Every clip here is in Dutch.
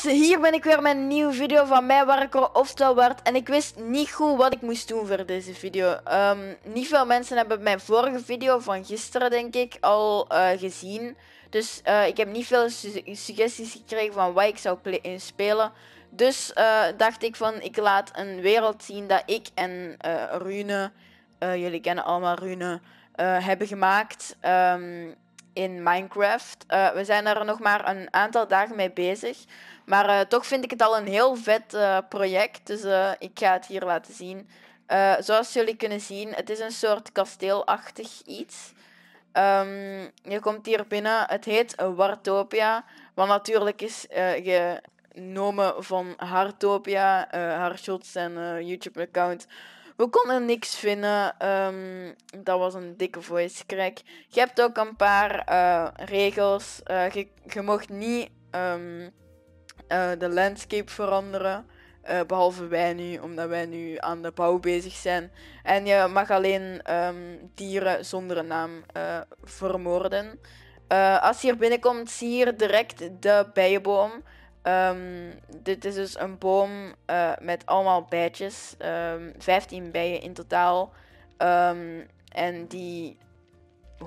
mensen, hier ben ik weer met een nieuwe video van mij waar ik of werd. En ik wist niet goed wat ik moest doen voor deze video. Ehm, niet veel mensen hebben mijn vorige video van gisteren, denk ik, al eh, gezien. Dus eh, ik heb niet veel suggesties gekregen van wat ik zou eh, spelen. Dus dacht ik van, ik laat een wereld zien dat ik en Rune, jullie kennen allemaal Rune, hebben gemaakt. Um, in Minecraft. Eh, we zijn er nog maar een aantal dagen mee bezig. Maar eh, toch vind ik het al een heel vet eh, project. Dus ik ga het hier laten zien. zoals jullie kunnen zien, het is een soort kasteelachtig iets. Ehm, je komt hier binnen. Het heet Wartopia. Wat natuurlijk is genomen van Hartopia, haar Hartshots en YouTube-account. We konden niks vinden. Ehm, dat was een dikke voice crack. Je hebt ook een paar eh, regels. Eh, je, mocht niet ehm, eh, de landscape veranderen. behalve wij nu, omdat wij nu aan de bouw bezig zijn. En je mag alleen ehm, dieren zonder een naam vermoorden. als je hier binnenkomt, zie je direct de bijenboom. Ehm, dit is dus een boom eh, met allemaal bijtjes. Um, ehm, 15 bijen in totaal. Ehm, en die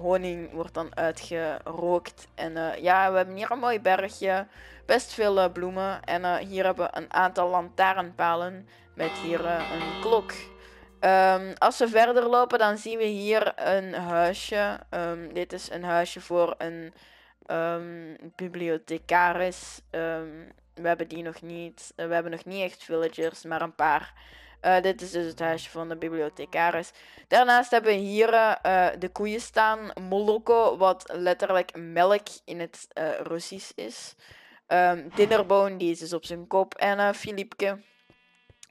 honing wordt dan uitgerookt. En eh, ja, we hebben hier een mooi bergje. Best veel eh, bloemen. En hier hebben we een aantal lantaarnpalen met hier een klok. als we verder lopen, dan zien we hier een huisje. dit is een huisje voor een um, bibliothecaris. Ehm, we hebben die nog niet. Eh, we hebben nog niet echt villagers, maar een paar. Eh, dit is dus het huisje van de bibliothecaris. Daarnaast hebben we hier eh, de koeien staan. Moloko, wat letterlijk melk in het Russisch is. Um, Dinnerboon, die is dus op zijn kop. En Filipke.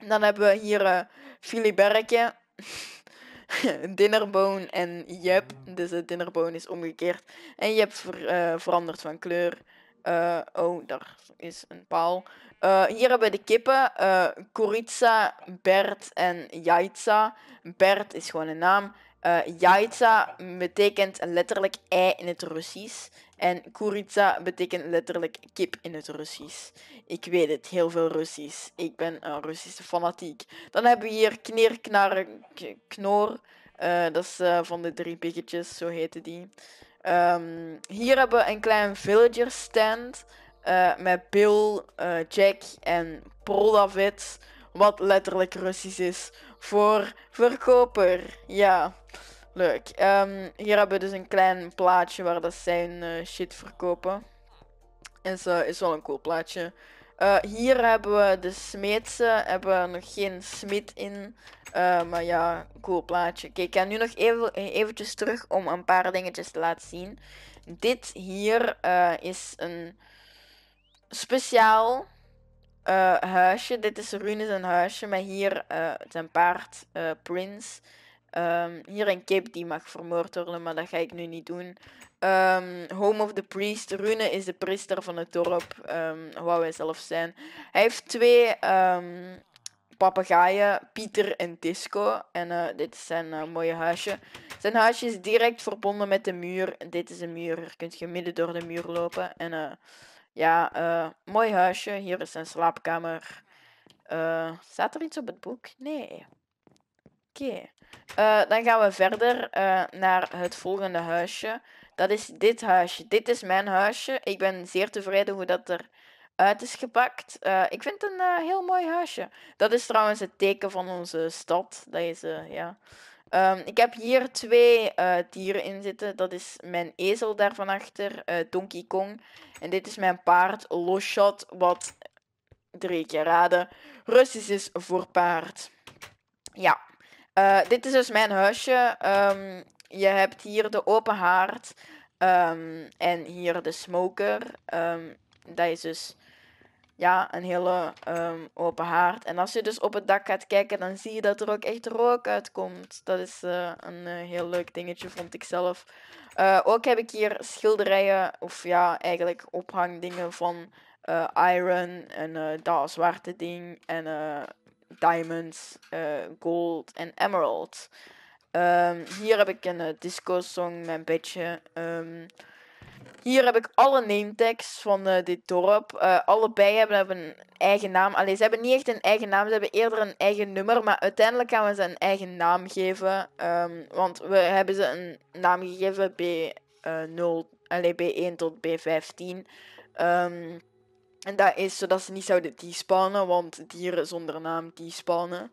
Dan hebben we hier Filiberke. dinnerboon en Jep. Dus het dinnerboon is omgekeerd. En Jep ver, uh, verandert van kleur. Eh, oh, daar is een paal. Eh, hier hebben we de kippen. Uh, Bert en Jaitsa. Bert is gewoon een naam. Uh, Jaitza betekent letterlijk ei in het Russisch. En kuritsa betekent letterlijk kip in het Russisch. Ik weet het, heel veel Russisch. Ik ben een Russische fanatiek. Dan hebben we hier kneerknar, knor. Eh, dat is eh, van de drie piggetjes, zo heette die. Ehm, hier hebben we een klein villager stand. Eh, met Bill, Jack en Prodavits Wat letterlijk Russisch is voor verkoper. Ja. Leuk. Ehm, hier hebben we dus een klein plaatje waar dat zijn eh, shit verkopen. en zo is wel een cool plaatje. Eh, hier hebben we de smeetse. Hebben we nog geen smid in. Eh, maar ja, cool plaatje. Kijk, ik ga nu nog even eventjes terug om een paar dingetjes te laten zien. Dit hier is een speciaal huisje. Dit is Runes een huisje. Maar hier zijn paard, Prins. Um, hier een kip die mag vermoord worden, maar dat ga ik nu niet doen. Ehm, Home of the Priest. Rune is de priester van het dorp, um, ehm, waar wij zelf zijn. Hij heeft twee papegaaien, Pieter en Disco. En eh, dit is zijn eh, mooie huisje. Zijn huisje is direct verbonden met de muur. Dit is een muur, hier kunt je midden door de muur lopen. En eh, ja, mooi huisje. Hier is zijn slaapkamer. staat er iets op het boek? Nee. Oké. Eh, dan gaan we verder eh, naar het volgende huisje. Dat is dit huisje. Dit is mijn huisje. Ik ben zeer tevreden hoe dat eruit is gepakt. Eh, ik vind het een heel mooi huisje. Dat is trouwens het teken van onze stad. Dat is, ja. Ehm, ik heb hier twee dieren in zitten. Dat is mijn ezel daar van achter, Donkey Kong. En dit is mijn paard, Loshot, wat, drie keer raden, Russisch is voor paard. Ja. Eh, dit is dus mijn huisje. Ehm, je hebt hier de open haard. Ehm, en hier de smoker. Ehm, dat is dus ja, een hele open haard. En als je dus op het dak gaat kijken, dan zie je dat er ook echt rook uitkomt. Dat is eh, een eh, heel leuk dingetje, vond ik zelf. ook heb ik hier schilderijen, of ja, eigenlijk ophangdingen van Iron en dat zwarte ding en diamonds, eh, gold en emerald. Ehm, hier heb ik een eh, disco song, mijn bedje. Ehm, hier heb ik alle name tags van eh, dit dorp. allebei hebben, hebben, een eigen naam. Alleen ze hebben niet echt een eigen naam, ze hebben eerder een eigen nummer. Maar uiteindelijk gaan we ze een eigen naam geven. Ehm, want we hebben ze een naam gegeven B0, alleen B1 tot B15. En dat is zodat ze niet zouden despawnen, want dieren zonder naam despawnen. Um,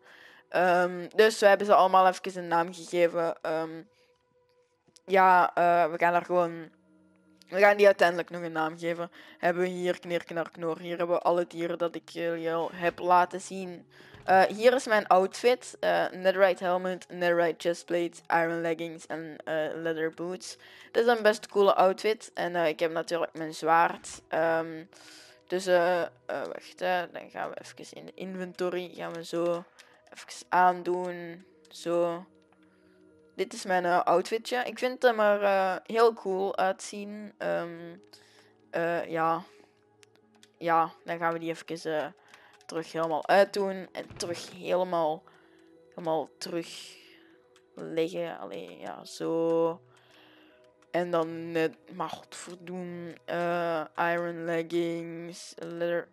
ehm, dus we hebben ze allemaal even een naam gegeven. Ehm, ja, eh, we gaan daar gewoon... We gaan die uiteindelijk nog een naam geven. Hebben we hier kneerknar knor. Hier hebben we alle dieren dat ik jullie al heb laten zien. Eh, hier is mijn outfit. Uh, eh, netherite helmet, netherite chestplate, iron leggings en leather boots. Dit is een best coole outfit. En ik heb natuurlijk mijn zwaard. Um, dus uh, wacht, hè. dan gaan we even in de inventory. Gaan we zo even aandoen. Zo. Dit is mijn eh, outfitje. Ik vind hem er heel cool uitzien. Ehm, ja. Ja, dan gaan we die even terug helemaal uitdoen. En terug helemaal, helemaal terug leggen. Alleen ja, zo. En dan net, maar godverdoen, uh, eh, iron leggings, leather,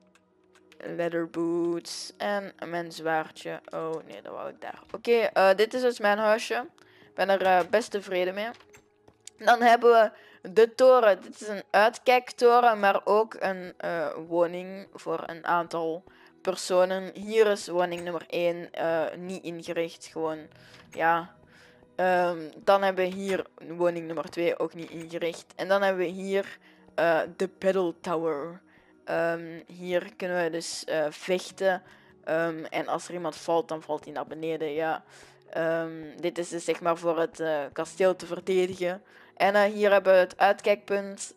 leather boots en een zwaardje. Oh nee, dat wou ik daar. Oké, eh, dit is dus mijn huisje. Ik ben er eh, best tevreden mee. Dan hebben we de toren. Dit is een uitkijktoren, maar ook een woning voor een aantal personen. Hier is woning nummer 1 niet ingericht, gewoon ja Ehm, dan hebben we hier woning nummer 2 ook niet ingericht. En dan hebben we hier eh, de Battle Tower. Ehm, hier kunnen we dus eh, vechten. Ehm, en als er iemand valt, dan valt hij naar beneden. Ja. dit is dus zeg maar voor het eh, kasteel te verdedigen. En hier hebben we het uitkijkpunt.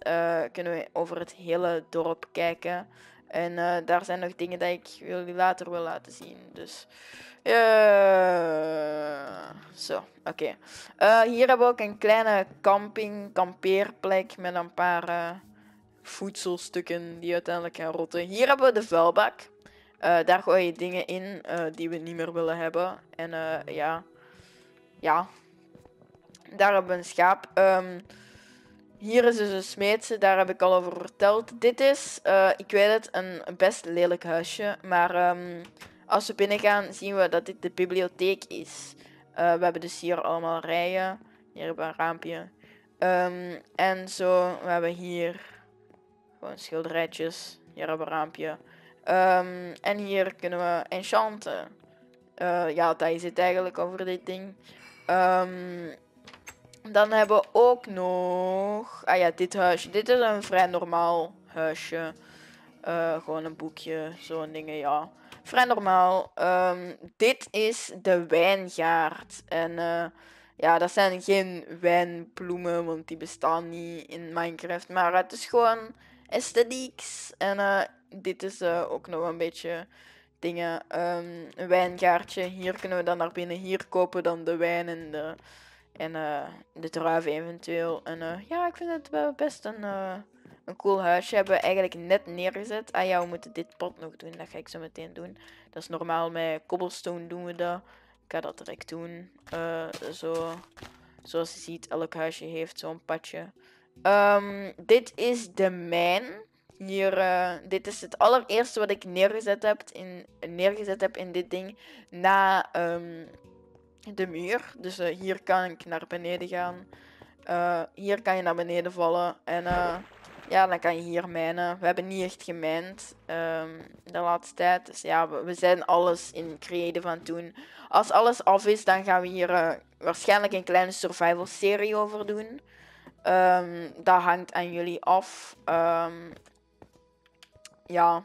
kunnen we over het hele dorp kijken. En eh, daar zijn nog dingen dat ik jullie later wil laten zien. Dus. Uh, zo, oké. Eh, hier hebben we ook een kleine camping, kampeerplek met een paar voedselstukken die uiteindelijk gaan rotten. Hier hebben we de vuilbak. daar gooi je dingen in die we niet meer willen hebben. En ja. Ja. Daar hebben we een schaap. Ehm, hier is dus een smeedse, daar heb ik al over verteld. Dit is, eh, ik weet het, een, best lelijk huisje. Maar ehm, als we binnengaan zien we dat dit de bibliotheek is. Eh, we hebben dus hier allemaal rijen. Hier hebben we een raampje. Ehm, en zo, we hebben hier gewoon schilderijtjes. Hier hebben we een raampje. Ehm, en hier kunnen we enchanten. Eh, ja, dat is het eigenlijk over dit ding. dan hebben we ook nog... Ah ja, dit huisje. Dit is een vrij normaal huisje. Eh, gewoon een boekje, zo'n dingen, ja. Vrij normaal. Ehm, dit is de wijngaard. En eh, ja, dat zijn geen wijnbloemen, want die bestaan niet in Minecraft. Maar het is gewoon esthetieks. En eh, dit is ook nog een beetje dingen. Ehm, een wijngaartje. Hier kunnen we dan naar binnen. Hier kopen dan de wijn en de en eh, de druiven eventueel. En eh, ja, ik vind het wel best een, eh, een cool huisje. Hebben we eigenlijk net neergezet. Ah ja, we moeten dit pad nog doen. Dat ga ik zo meteen doen. Dat is normaal met cobblestone doen we dat. Ik ga dat direct doen. zo. Zoals je ziet, elk huisje heeft zo'n padje. Ehm, dit is de mijn. Hier, dit is het allereerste wat ik neergezet heb in, neergezet heb in dit ding. Na ehm, de muur. Dus eh, hier kan ik naar beneden gaan. Eh, hier kan je naar beneden vallen. En eh, ja, dan kan je hier mijnen. We hebben niet echt gemijnd ehm, de laatste tijd. Dus ja, we, zijn alles in creëren van toen. Als alles af is, dan gaan we hier waarschijnlijk een kleine survival serie over doen. Ehm, dat hangt aan jullie af. Ehm, ja,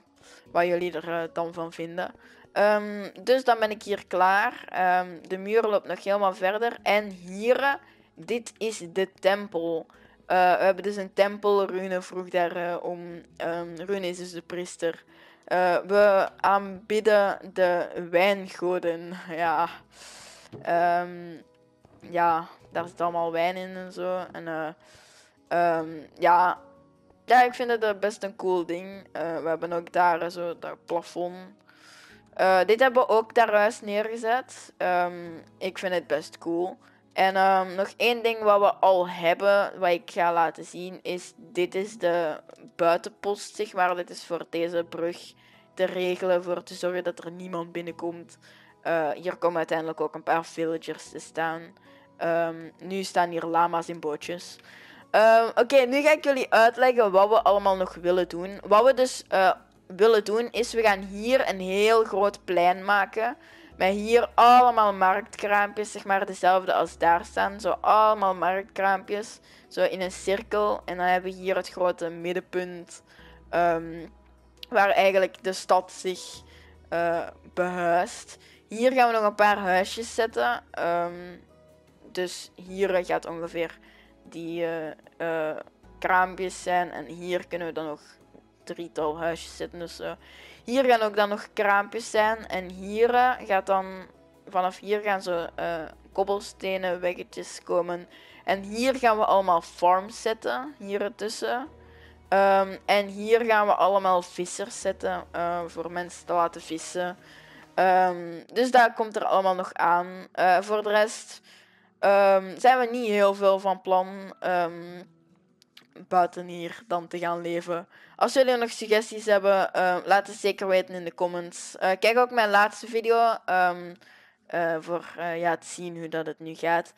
wat jullie er dan van vinden. Ehm, dus dan ben ik hier klaar. Ehm, de muur loopt nog helemaal verder. En hier, eh, dit is de tempel. Eh, we hebben dus een tempel. Rune vroeg daar uh, om. Ehm, Rune is dus de priester. we aanbidden de wijngoden. Ja. ja, daar zit allemaal wijn in en zo. En ja. Ja, ik vind het best een cool ding. we hebben ook daar zo dat plafond. Eh, dit hebben we ook daaruit neergezet. Ehm, ik vind het best cool. En ehm, nog één ding wat we al hebben, wat ik ga laten zien, is dit is de buitenpost, zeg maar. Dit is voor deze brug te regelen, voor te zorgen dat er niemand binnenkomt. Eh, hier komen uiteindelijk ook een paar villagers te staan. Ehm, nu staan hier lama's in bootjes. Oké, nu ga ik jullie uitleggen wat we allemaal nog willen doen. Wat we dus eh, willen doen is, we gaan hier een heel groot plein maken. Met hier allemaal marktkraampjes, zeg maar dezelfde als daar staan. Zo allemaal marktkraampjes, zo in een cirkel. En dan hebben we hier het grote middenpunt, ehm, waar eigenlijk de stad zich eh, behuist. Hier gaan we nog een paar huisjes zetten. Ehm, dus hier gaat ongeveer die eh, eh, kraampjes zijn. En hier kunnen we dan nog drietal huisjes zitten. Dus eh, hier gaan ook dan nog kraampjes zijn. En hier eh, gaat dan, vanaf hier gaan ze eh, kobbelstenen, weggetjes komen. En hier gaan we allemaal farms zetten, hier ertussen. Ehm, en hier gaan we allemaal vissers zetten voor mensen te laten vissen. Ehm, dus daar komt er allemaal nog aan. voor de rest ehm, zijn we niet heel veel van plan buiten hier dan te gaan leven. Als jullie nog suggesties hebben, ehm, laat het zeker weten in de comments. Eh, kijk ook mijn laatste video ehm, eh, voor eh, ja, te zien hoe dat het nu gaat.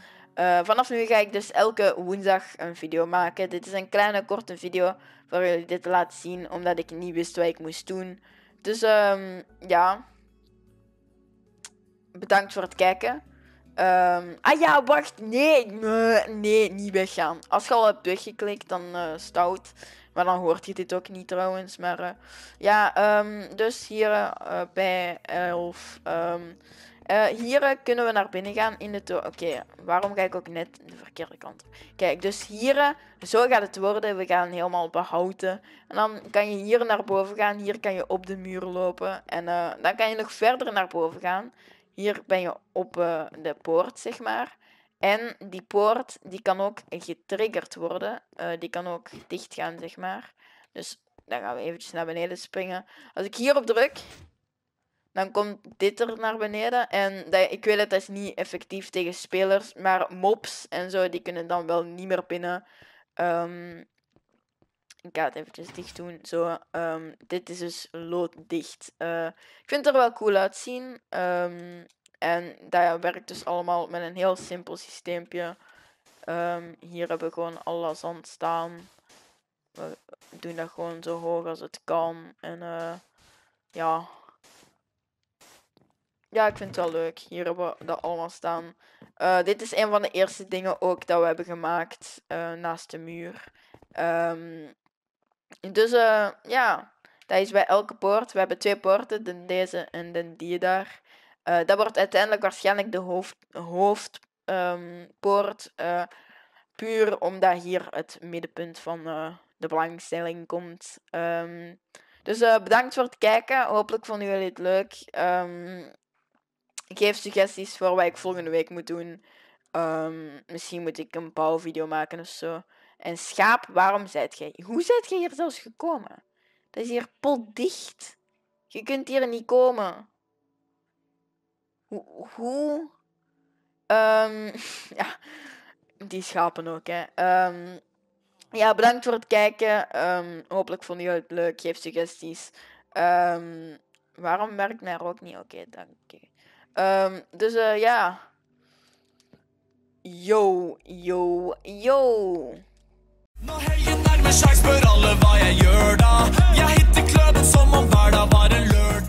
vanaf nu ga ik dus elke woensdag een video maken. Dit is een kleine korte video voor jullie dit te laten zien, omdat ik niet wist wat ik moest doen. Dus ehm, ja, bedankt voor het kijken. Ehm, ah ja, wacht. Nee, nee, niet weggaan. Als je al hebt weggeklikt, dan uh, stout. Maar dan hoort je dit ook niet trouwens. Maar eh, ja, ehm, dus hier eh, bij 11. Ehm, hier kunnen we naar binnen gaan in de Oké, waarom ga ik ook net de verkeerde kant? Kijk, dus hier, zo gaat het worden. We gaan helemaal behouden. En dan kan je hier naar boven gaan. Hier kan je op de muur lopen. En dan kan je nog verder naar boven gaan. Hier ben je op eh, de poort, zeg maar. En die poort die kan ook getriggerd worden. Eh, die kan ook dicht gaan zeg maar. Dus dan gaan we eventjes naar beneden springen. Als ik hierop druk, dan komt dit er naar beneden. En dat, ik weet het, dat is niet effectief tegen spelers. Maar mobs en zo, die kunnen dan wel niet meer binnen. Um, ehm, ik ga het eventjes dicht doen. Zo, ehm, dit is dus looddicht. Uh, ik vind het er wel cool uitzien. Ehm, en dat werkt dus allemaal met een heel simpel systeempje. Ehm, hier hebben we gewoon alle zand staan. We doen dat gewoon zo hoog als het kan. En eh, ja. Ja, ik vind het wel leuk. Hier hebben we dat allemaal staan. Eh, dit is een van de eerste dingen ook dat we hebben gemaakt naast de muur. Um, dus eh, ja, dat is bij elke poort. We hebben twee poorten, de deze en de die daar. Eh, dat wordt uiteindelijk waarschijnlijk de hoofd, hoofdpoort. Ehm, eh, puur omdat hier het middenpunt van de belangstelling komt. Ehm, dus bedankt voor het kijken. Hopelijk vonden jullie het leuk. Um, geef suggesties voor wat ik volgende week moet doen. misschien moet ik een pauwvideo maken of zo. En schaap, waarom zit jij? Hoe zit gij hier zelfs gekomen? Dat is hier potdicht. Je kunt hier niet komen. Hoe? hoe ehm, ja, die schapen ook, hè. Um, ja, bedankt voor het kijken. Ehm, hopelijk vond je het leuk. Geef suggesties. waarom werkt mij ook niet? Oké, okay, dank je. dus eh, ja. Yo, yo, yo. Når helgen nærmer seg, spør alle hva jeg gjør da. Jeg hitter kløben som om hver var en lørdag.